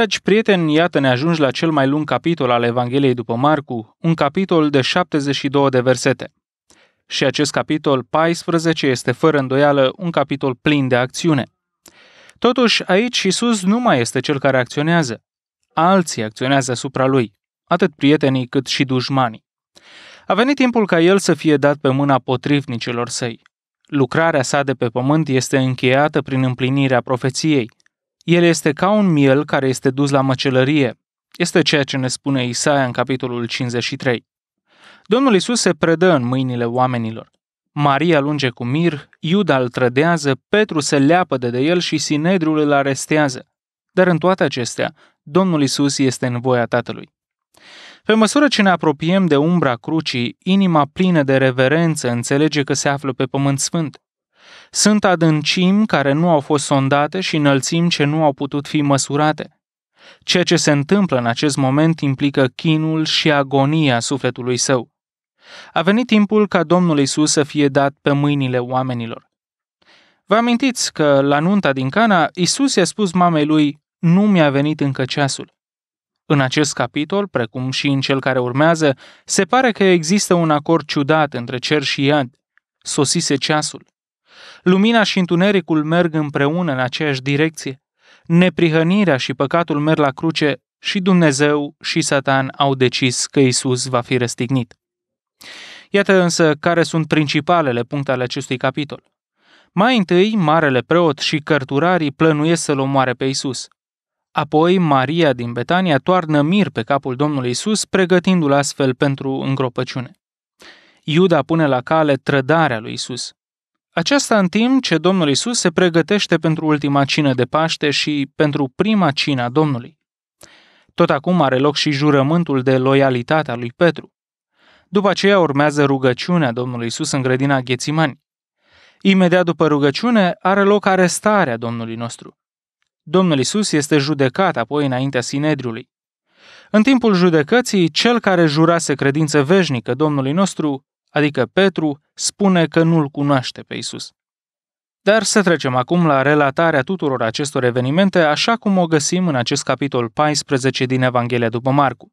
Dragi prieteni, iată ne ajungi la cel mai lung capitol al Evangheliei după Marcu, un capitol de 72 de versete. Și acest capitol 14 este fără îndoială un capitol plin de acțiune. Totuși, aici Isus nu mai este cel care acționează. Alții acționează asupra lui, atât prietenii cât și dușmanii. A venit timpul ca el să fie dat pe mâna potrivnicilor săi. Lucrarea sa de pe pământ este încheiată prin împlinirea profeției – el este ca un miel care este dus la măcelărie. Este ceea ce ne spune Isaia în capitolul 53. Domnul Isus se predă în mâinile oamenilor. Maria lunge cu mir, Iuda îl trădează, Petru se leapă de el și Sinedriul îl arestează. Dar în toate acestea, Domnul Isus este în voia Tatălui. Pe măsură ce ne apropiem de umbra crucii, inima plină de reverență înțelege că se află pe pământ sfânt. Sunt adâncimi care nu au fost sondate și înălțimi ce nu au putut fi măsurate. Ceea ce se întâmplă în acest moment implică chinul și agonia sufletului său. A venit timpul ca Domnul Isus să fie dat pe mâinile oamenilor. Vă amintiți că la nunta din Cana, Isus i-a spus mamei lui, nu mi-a venit încă ceasul. În acest capitol, precum și în cel care urmează, se pare că există un acord ciudat între cer și iad. Sosise ceasul. Lumina și întunericul merg împreună în aceeași direcție. Neprihănirea și păcatul merg la cruce și Dumnezeu și Satan au decis că Isus va fi răstignit. Iată însă care sunt principalele puncte ale acestui capitol. Mai întâi, marele preot și cărturarii plănuiesc să-l omoare pe Isus. Apoi, Maria din Betania toarnă mir pe capul Domnului Isus, pregătindu-l astfel pentru îngropăciune. Iuda pune la cale trădarea lui Isus. Aceasta în timp ce Domnul Isus se pregătește pentru ultima cină de Paște și pentru prima cină a Domnului. Tot acum are loc și jurământul de loialitate a lui Petru. După aceea urmează rugăciunea Domnului Isus în grădina Ghețimani. Imediat după rugăciune are loc arestarea Domnului nostru. Domnul Isus este judecat apoi înaintea Sinedriului. În timpul judecății, cel care jurase credință veșnică Domnului nostru adică Petru, spune că nu-l cunoaște pe Isus. Dar să trecem acum la relatarea tuturor acestor evenimente, așa cum o găsim în acest capitol 14 din Evanghelia după Marcu.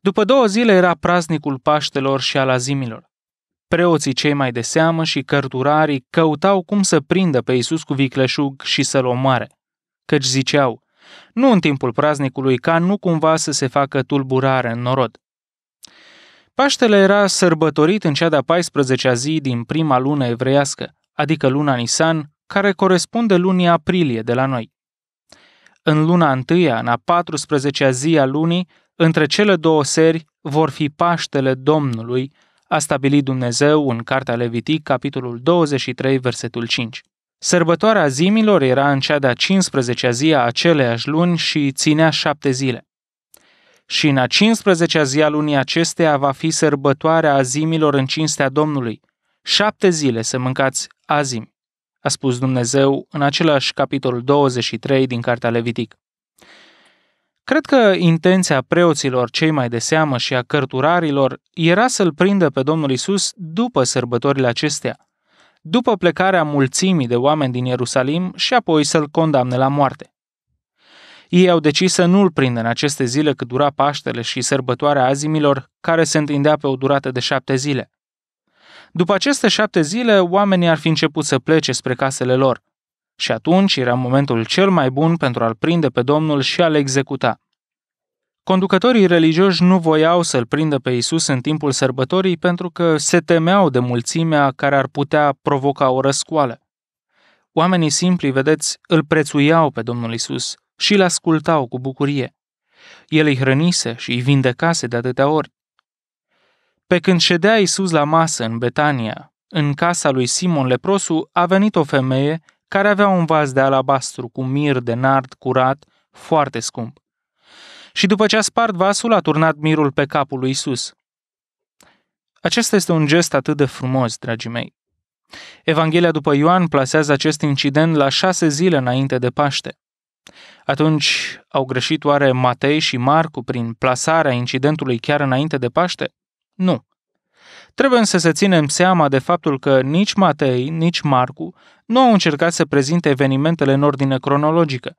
După două zile era praznicul Paștelor și al Azimilor. Preoții cei mai de seamă și cărturarii căutau cum să prindă pe Isus cu vicleșug și să-l omoare, căci ziceau, nu în timpul praznicului ca nu cumva să se facă tulburare în norod. Paștele era sărbătorit în cea de-a 14-a zi din prima lună evreiască, adică luna Nisan, care corespunde lunii aprilie de la noi. În luna întâia, în a 14-a zi a lunii, între cele două seri vor fi Paștele Domnului, a stabilit Dumnezeu în Cartea Levitic, capitolul 23, versetul 5. Sărbătoarea zimilor era în cea de-a 15-a zi a aceleiași luni și ținea șapte zile și în a 15-a zi a lunii acesteia va fi sărbătoarea azimilor în cinstea Domnului. Șapte zile să mâncați azim, a spus Dumnezeu în același capitol 23 din Cartea Levitic. Cred că intenția preoților cei mai de seamă și a cărturarilor era să-L prindă pe Domnul Isus după sărbătorile acestea, după plecarea mulțimii de oameni din Ierusalim și apoi să-L condamne la moarte. Ei au decis să nu-l prindă în aceste zile cât dura Paștele și sărbătoarea azimilor, care se întindea pe o durată de șapte zile. După aceste șapte zile, oamenii ar fi început să plece spre casele lor. Și atunci era momentul cel mai bun pentru a-l prinde pe Domnul și a-l executa. Conducătorii religioși nu voiau să-l prindă pe Isus în timpul sărbătorii pentru că se temeau de mulțimea care ar putea provoca o răscoală. Oamenii simpli, vedeți, îl prețuiau pe Domnul Isus – și îl ascultau cu bucurie. El îi hrănise și îi vindecase de atâtea ori. Pe când ședea Isus la masă în Betania, în casa lui Simon Leprosu a venit o femeie care avea un vas de alabastru cu mir de nard curat, foarte scump. Și după ce a spart vasul, a turnat mirul pe capul lui Isus. Acesta este un gest atât de frumos, dragii mei. Evanghelia după Ioan plasează acest incident la șase zile înainte de Paște. Atunci au greșit oare Matei și Marcu prin plasarea incidentului chiar înainte de Paște? Nu. Trebuie însă să ținem seama de faptul că nici Matei, nici Marcu nu au încercat să prezinte evenimentele în ordine cronologică.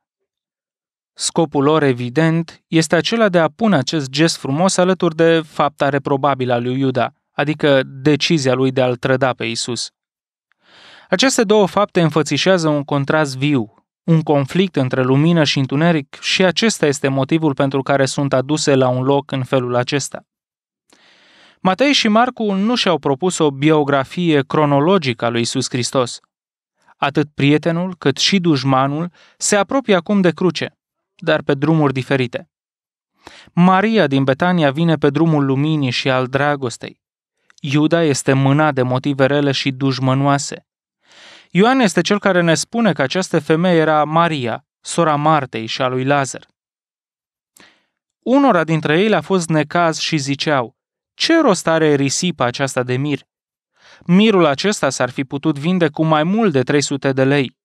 Scopul lor, evident, este acela de a pune acest gest frumos alături de fapta reprobabilă a lui Iuda, adică decizia lui de a-l trăda pe Isus. Aceste două fapte înfățișează un contrast viu un conflict între lumină și întuneric și acesta este motivul pentru care sunt aduse la un loc în felul acesta. Matei și Marcu nu și-au propus o biografie cronologică a lui Isus Hristos. Atât prietenul cât și dușmanul se apropie acum de cruce, dar pe drumuri diferite. Maria din Betania vine pe drumul luminii și al dragostei. Iuda este mânat de motive rele și dușmănoase. Ioan este cel care ne spune că această femeie era Maria, sora Martei și a lui Lazar. Unora dintre ei a fost necaz și ziceau, ce rost are risipa aceasta de mir? Mirul acesta s-ar fi putut vinde cu mai mult de 300 de lei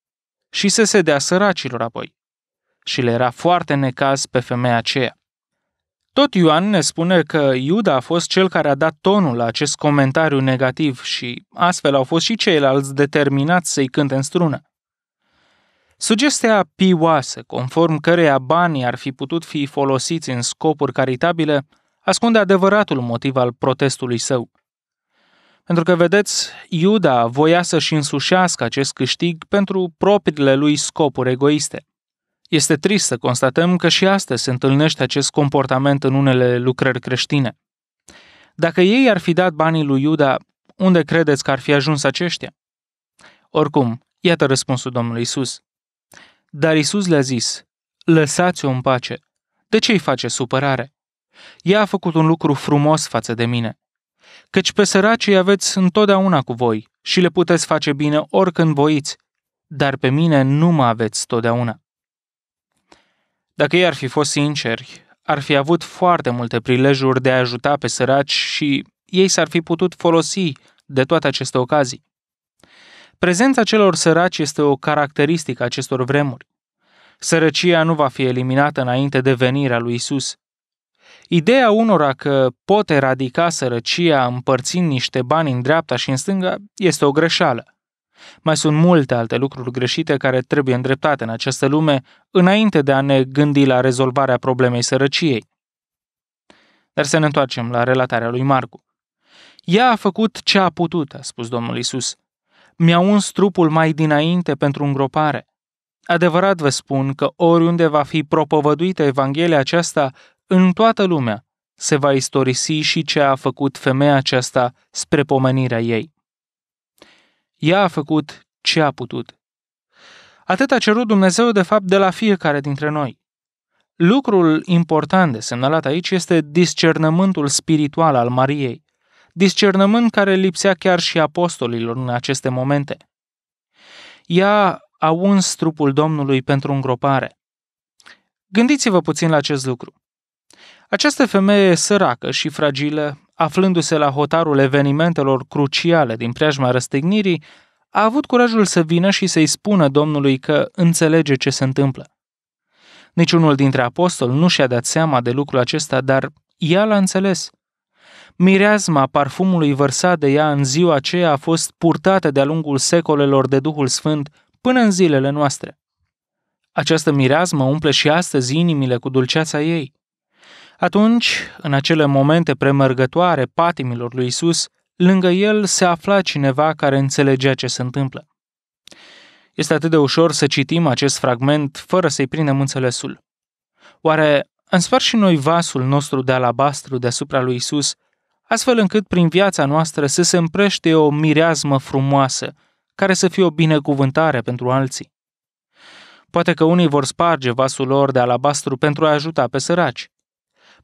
și să se dea săracilor apoi. Și le era foarte necaz pe femeia aceea. Tot Ioan ne spune că Iuda a fost cel care a dat tonul la acest comentariu negativ și astfel au fost și ceilalți determinați să-i cânte în strună. Sugestia pioasă, conform căreia banii ar fi putut fi folosiți în scopuri caritabile, ascunde adevăratul motiv al protestului său. Pentru că, vedeți, Iuda voia să-și însușească acest câștig pentru propriile lui scopuri egoiste. Este trist să constatăm că și astăzi se întâlnește acest comportament în unele lucrări creștine. Dacă ei ar fi dat banii lui Iuda, unde credeți că ar fi ajuns aceștia? Oricum, iată răspunsul Domnului Isus. Dar Isus le-a zis, lăsați-o în pace. De ce îi face supărare? Ea a făcut un lucru frumos față de mine. Căci pe săraci îi aveți întotdeauna cu voi și le puteți face bine oricând voiți, dar pe mine nu mă aveți totdeauna. Dacă ei ar fi fost sinceri, ar fi avut foarte multe prilejuri de a ajuta pe săraci și ei s-ar fi putut folosi de toate aceste ocazii. Prezența celor săraci este o caracteristică a acestor vremuri. Sărăcia nu va fi eliminată înainte de venirea lui Isus. Ideea unora că pot eradica sărăcia împărțind niște bani în dreapta și în stânga este o greșeală. Mai sunt multe alte lucruri greșite care trebuie îndreptate în această lume înainte de a ne gândi la rezolvarea problemei sărăciei. Dar să ne întoarcem la relatarea lui Marcu. Ea a făcut ce a putut, a spus Domnul Isus. Mi-a uns trupul mai dinainte pentru îngropare. Adevărat vă spun că oriunde va fi propovăduită Evanghelia aceasta în toată lumea, se va istorisi și ce a făcut femeia aceasta spre pomenirea ei. Ea a făcut ce a putut. Atât a cerut Dumnezeu, de fapt, de la fiecare dintre noi. Lucrul important de semnalat aici este discernământul spiritual al Mariei, discernământ care lipsea chiar și apostolilor în aceste momente. Ea a uns trupul Domnului pentru îngropare. Gândiți-vă puțin la acest lucru. Această femeie săracă și fragilă aflându-se la hotarul evenimentelor cruciale din preajma răstignirii, a avut curajul să vină și să-i spună Domnului că înțelege ce se întâmplă. Niciunul dintre apostoli nu și-a dat seama de lucrul acesta, dar ea l-a înțeles. Mireazma parfumului vărsat de ea în ziua aceea a fost purtată de-a lungul secolelor de Duhul Sfânt până în zilele noastre. Această mireazmă umple și astăzi inimile cu dulceața ei – atunci, în acele momente premergătoare patimilor lui Isus, lângă el se afla cineva care înțelegea ce se întâmplă. Este atât de ușor să citim acest fragment fără să-i prindem înțelesul. Oare am spart și noi vasul nostru de alabastru deasupra lui Isus, astfel încât prin viața noastră să se împrește o mireazmă frumoasă, care să fie o binecuvântare pentru alții? Poate că unii vor sparge vasul lor de alabastru pentru a ajuta pe săraci,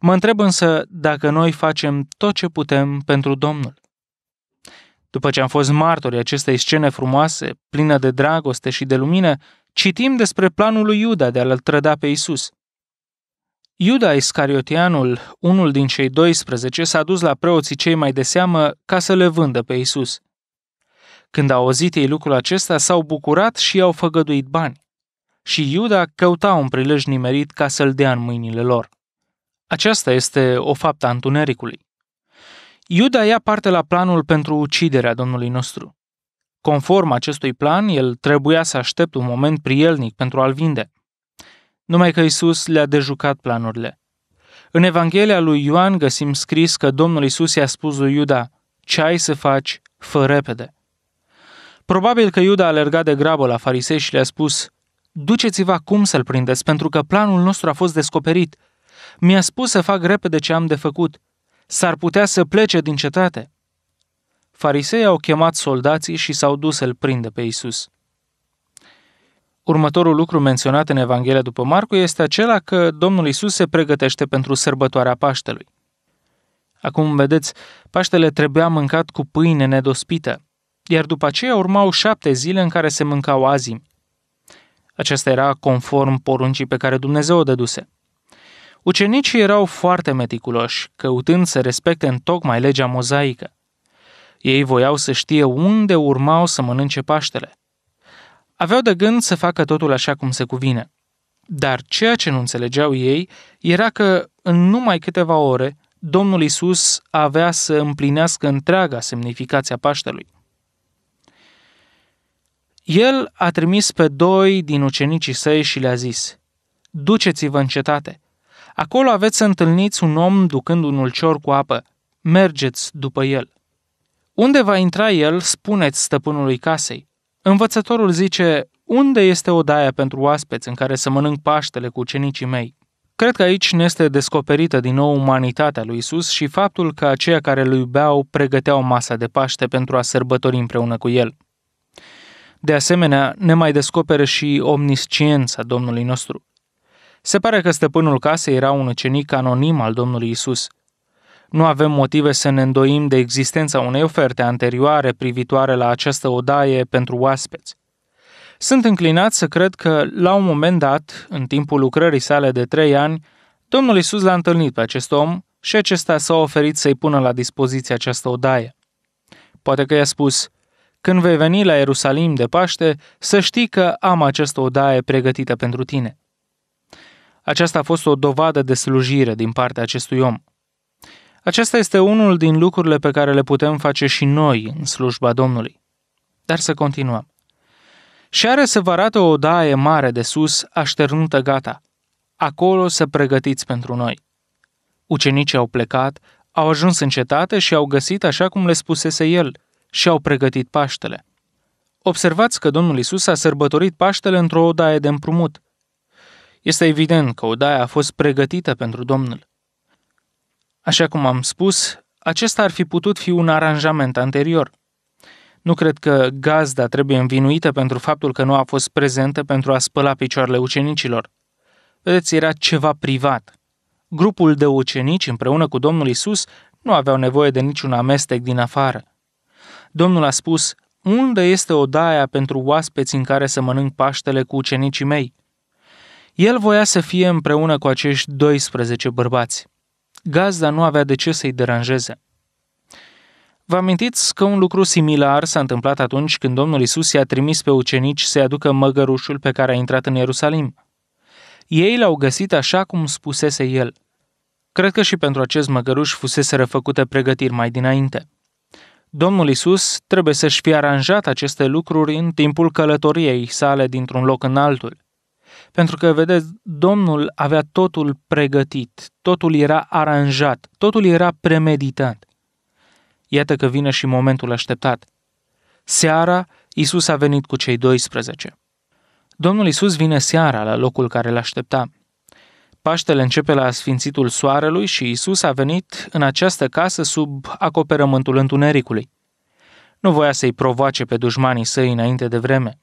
Mă întreb însă dacă noi facem tot ce putem pentru Domnul. După ce am fost martori acestei scene frumoase, plină de dragoste și de lumină, citim despre planul lui Iuda de a-l trăda pe Isus. Iuda Iscariotianul, unul din cei 12, s-a dus la preoții cei mai de seamă ca să le vândă pe Isus. Când au auzit ei lucrul acesta, s-au bucurat și i-au făgăduit bani. Și Iuda căuta un prilej nimerit ca să-l dea în mâinile lor. Aceasta este o faptă a întunericului. Iuda ia parte la planul pentru uciderea Domnului nostru. Conform acestui plan, el trebuia să aștepte un moment prielnic pentru a-l vinde. Numai că Isus le-a dejucat planurile. În Evanghelia lui Ioan găsim scris că Domnul Isus i-a spus lui Iuda, ce ai să faci, fă repede. Probabil că Iuda a alergat de grabă la farisei și le-a spus, duceți-vă acum să-l prindeți, pentru că planul nostru a fost descoperit – mi-a spus să fac repede ce am de făcut. S-ar putea să plece din cetate. Farisei au chemat soldații și s-au dus să-l prindă pe Isus. Următorul lucru menționat în Evanghelia după Marcu este acela că Domnul Isus se pregătește pentru sărbătoarea Paștelui. Acum, vedeți, Paștele trebuia mâncat cu pâine nedospită, iar după aceea urmau șapte zile în care se mâncau azimi. Acesta era conform poruncii pe care Dumnezeu o dăduse. Ucenicii erau foarte meticuloși, căutând să respecte în tocmai legea mozaică. Ei voiau să știe unde urmau să mănânce Paștele. Aveau de gând să facă totul așa cum se cuvine. Dar ceea ce nu înțelegeau ei era că, în numai câteva ore, Domnul Isus avea să împlinească întreaga semnificația Paștelui. El a trimis pe doi din ucenicii săi și le-a zis, Duceți-vă în cetate Acolo aveți să întâlniți un om ducând un ulcior cu apă. Mergeți după el. Unde va intra el, spuneți stăpânului casei. Învățătorul zice, unde este odaia pentru oaspeți în care să mănânc paștele cu cenicii mei? Cred că aici ne este descoperită din nou umanitatea lui Isus și faptul că aceia care îl iubeau pregăteau masa de Paște pentru a sărbători împreună cu el. De asemenea, ne mai descoperă și omnisciența Domnului nostru. Se pare că stăpânul casei era un ucenic anonim al Domnului Isus. Nu avem motive să ne îndoim de existența unei oferte anterioare privitoare la această odaie pentru oaspeți. Sunt înclinat să cred că, la un moment dat, în timpul lucrării sale de trei ani, Domnul Isus l-a întâlnit pe acest om și acesta s-a oferit să-i pună la dispoziție această odaie. Poate că i-a spus, când vei veni la Ierusalim de Paște, să știi că am această odaie pregătită pentru tine. Aceasta a fost o dovadă de slujire din partea acestui om. Acesta este unul din lucrurile pe care le putem face și noi în slujba Domnului. Dar să continuăm. Și are să vă arată o daie mare de sus, așternută gata. Acolo să pregătiți pentru noi. Ucenicii au plecat, au ajuns în cetate și au găsit așa cum le spusese el și au pregătit Paștele. Observați că Domnul Isus a sărbătorit Paștele într-o odaie de împrumut – este evident că Odaia a fost pregătită pentru Domnul. Așa cum am spus, acesta ar fi putut fi un aranjament anterior. Nu cred că gazda trebuie învinuită pentru faptul că nu a fost prezentă pentru a spăla picioarele ucenicilor. Vedeți, era ceva privat. Grupul de ucenici împreună cu Domnul Isus nu aveau nevoie de niciun amestec din afară. Domnul a spus, unde este odaia pentru oaspeți în care să mănânc paștele cu ucenicii mei? El voia să fie împreună cu acești 12 bărbați. Gazda nu avea de ce să-i deranjeze. Vă amintiți că un lucru similar s-a întâmplat atunci când Domnul Isus i-a trimis pe ucenici să-i aducă măgărușul pe care a intrat în Ierusalim? Ei l-au găsit așa cum spusese el. Cred că și pentru acest măgăruș fusese făcute pregătiri mai dinainte. Domnul Isus trebuie să-și fie aranjat aceste lucruri în timpul călătoriei sale dintr-un loc în altul – pentru că, vedeți, Domnul avea totul pregătit, totul era aranjat, totul era premeditat. Iată că vine și momentul așteptat. Seara, Isus a venit cu cei 12. Domnul Isus vine seara la locul care l-aștepta. Paștele începe la Sfințitul Soarelui și Isus a venit în această casă sub acoperământul întunericului. Nu voia să-i provoace pe dușmanii săi înainte de vreme.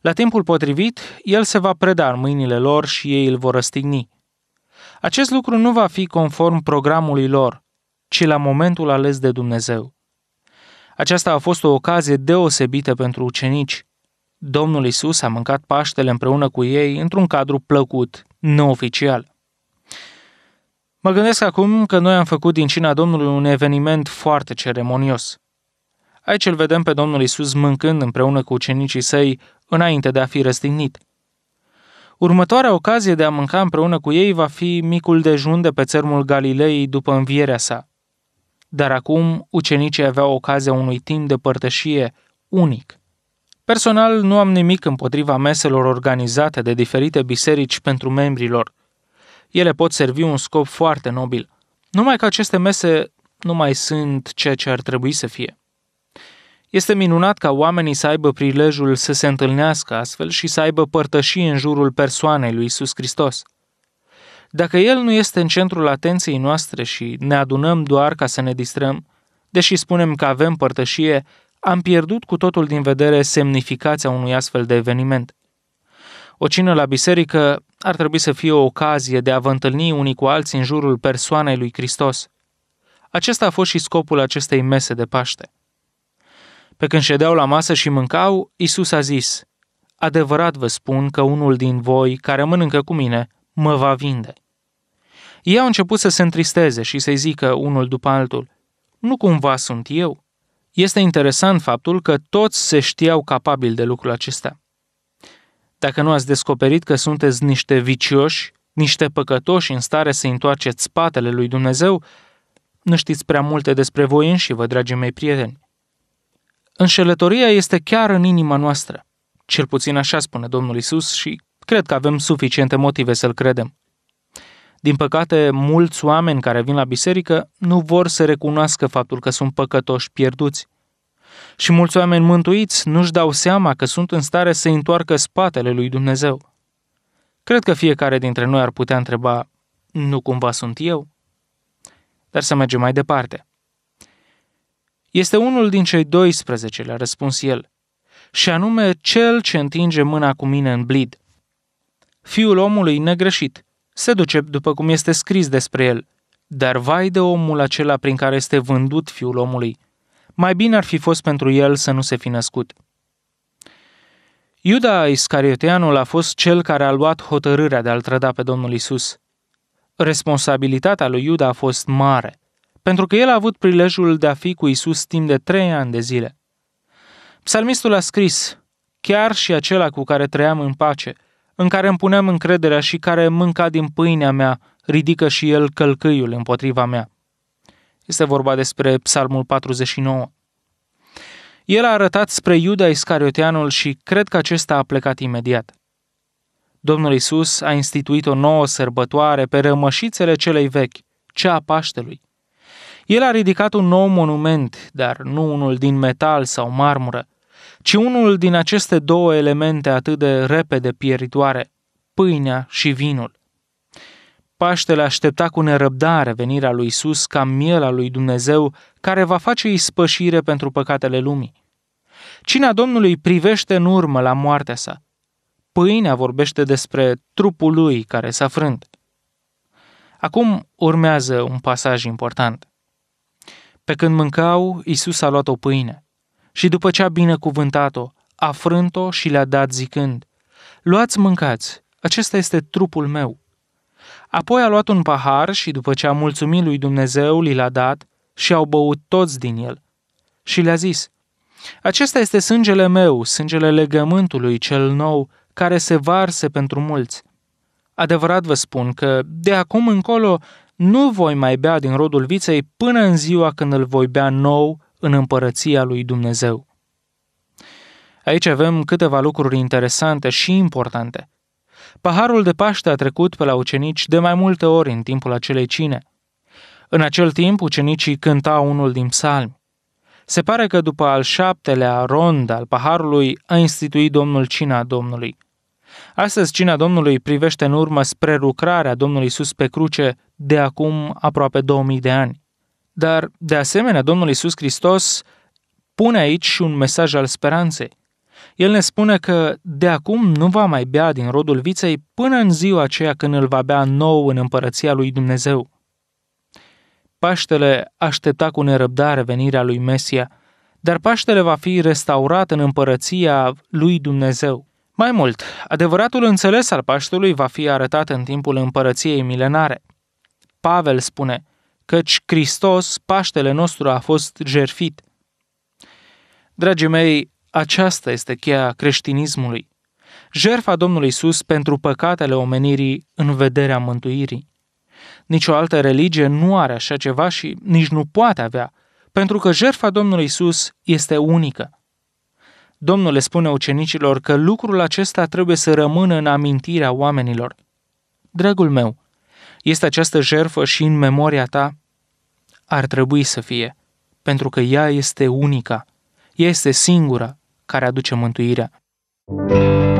La timpul potrivit, el se va preda în mâinile lor și ei îl vor răstigni. Acest lucru nu va fi conform programului lor, ci la momentul ales de Dumnezeu. Aceasta a fost o ocazie deosebită pentru ucenici. Domnul Isus a mâncat Paștele împreună cu ei într-un cadru plăcut, neoficial. Mă gândesc acum că noi am făcut din cina Domnului un eveniment foarte ceremonios. Aici îl vedem pe Domnul Isus mâncând împreună cu ucenicii săi înainte de a fi răstignit. Următoarea ocazie de a mânca împreună cu ei va fi micul dejun de pe țărmul Galilei după învierea sa. Dar acum ucenicii aveau ocazia unui timp de părtășie unic. Personal, nu am nimic împotriva meselor organizate de diferite biserici pentru membrilor. Ele pot servi un scop foarte nobil, numai că aceste mese nu mai sunt ceea ce ar trebui să fie. Este minunat ca oamenii să aibă prilejul să se întâlnească astfel și să aibă părtășii în jurul persoanei lui Isus Hristos. Dacă El nu este în centrul atenției noastre și ne adunăm doar ca să ne distrăm, deși spunem că avem părtășie, am pierdut cu totul din vedere semnificația unui astfel de eveniment. O cină la biserică ar trebui să fie o ocazie de a vă întâlni unii cu alții în jurul persoanei lui Hristos. Acesta a fost și scopul acestei mese de Paște. Pe când ședeau la masă și mâncau, Isus a zis, Adevărat vă spun că unul din voi care mănâncă cu mine mă va vinde. Ei au început să se întristeze și să-i zică unul după altul, Nu cumva sunt eu? Este interesant faptul că toți se știau capabili de lucrul acesta. Dacă nu ați descoperit că sunteți niște vicioși, niște păcătoși în stare să întoarceți spatele lui Dumnezeu, nu știți prea multe despre voi înși vă, dragii mei prieteni. Înșelătoria este chiar în inima noastră. Cel puțin așa spune Domnul Isus și cred că avem suficiente motive să-l credem. Din păcate, mulți oameni care vin la biserică nu vor să recunoască faptul că sunt păcătoși pierduți. Și mulți oameni mântuiți nu-și dau seama că sunt în stare să întoarcă spatele lui Dumnezeu. Cred că fiecare dintre noi ar putea întreba, nu cumva sunt eu? Dar să mergem mai departe. Este unul din cei 12, le-a răspuns el, și anume cel ce întinge mâna cu mine în blid. Fiul omului negreșit se duce după cum este scris despre el, dar vai de omul acela prin care este vândut fiul omului. Mai bine ar fi fost pentru el să nu se fi născut. Iuda Iscarioteanul a fost cel care a luat hotărârea de a-l trăda pe Domnul Isus. Responsabilitatea lui Iuda a fost mare – pentru că el a avut prilejul de a fi cu Isus timp de trei ani de zile. Psalmistul a scris, chiar și acela cu care trăiam în pace, în care îmi puneam încrederea și care mânca din pâinea mea, ridică și el călcâiul împotriva mea. Este vorba despre Psalmul 49. El a arătat spre Iuda Iscarioteanul și cred că acesta a plecat imediat. Domnul Isus a instituit o nouă sărbătoare pe rămășițele celei vechi, cea a Paștelui. El a ridicat un nou monument, dar nu unul din metal sau marmură, ci unul din aceste două elemente atât de repede pieritoare, pâinea și vinul. Paștele aștepta cu nerăbdare venirea lui Isus ca miela lui Dumnezeu care va face ispășire pentru păcatele lumii. Cina Domnului privește în urmă la moartea sa. Pâinea vorbește despre trupul lui care s-a frânt. Acum urmează un pasaj important. Pe când mâncau, Isus a luat o pâine și după ce a binecuvântat-o, a frânt-o și le-a dat zicând, Luați, mâncați, acesta este trupul meu. Apoi a luat un pahar și după ce a mulțumit lui Dumnezeu, li l-a dat și au băut toți din el. Și le-a zis, Acesta este sângele meu, sângele legământului cel nou, care se varse pentru mulți. Adevărat vă spun că, de acum încolo, nu voi mai bea din rodul viței până în ziua când îl voi bea nou în împărăția lui Dumnezeu. Aici avem câteva lucruri interesante și importante. Paharul de Paște a trecut pe la ucenici de mai multe ori în timpul acelei cine. În acel timp, ucenicii cântau unul din psalmi. Se pare că după al șaptelea rond al paharului a instituit Domnul cina Domnului – Astăzi, cina Domnului privește în urmă spre lucrarea Domnului Isus pe cruce de acum aproape 2000 de ani. Dar, de asemenea, Domnul Isus Hristos pune aici și un mesaj al speranței. El ne spune că de acum nu va mai bea din rodul viței până în ziua aceea când îl va bea nou în împărăția lui Dumnezeu. Paștele aștepta cu nerăbdare venirea lui Mesia, dar Paștele va fi restaurat în împărăția lui Dumnezeu. Mai mult, adevăratul înțeles al Paștelui va fi arătat în timpul împărăției milenare. Pavel spune, căci Hristos, Paștele nostru, a fost jerfit. Dragii mei, aceasta este cheia creștinismului. Jerfa Domnului Isus pentru păcatele omenirii în vederea mântuirii. Nici o altă religie nu are așa ceva și nici nu poate avea, pentru că jerfa Domnului Isus este unică. Domnul le spune ucenicilor că lucrul acesta trebuie să rămână în amintirea oamenilor. Dragul meu, este această jerfă și în memoria ta? Ar trebui să fie, pentru că ea este unica, ea este singura care aduce mântuirea. Thank you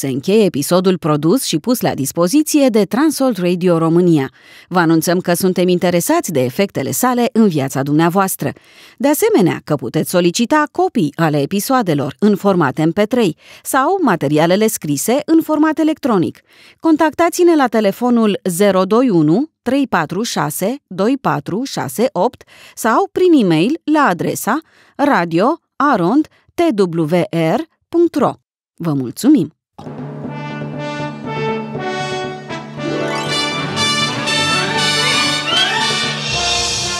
se încheie episodul produs și pus la dispoziție de Transworld Radio România. Vă anunțăm că suntem interesați de efectele sale în viața dumneavoastră. De asemenea, că puteți solicita copii ale episoadelor în format MP3 sau materialele scrise în format electronic. Contactați-ne la telefonul 021 346 2468 sau prin e-mail la adresa radio arond twr.ro. Vă mulțumim!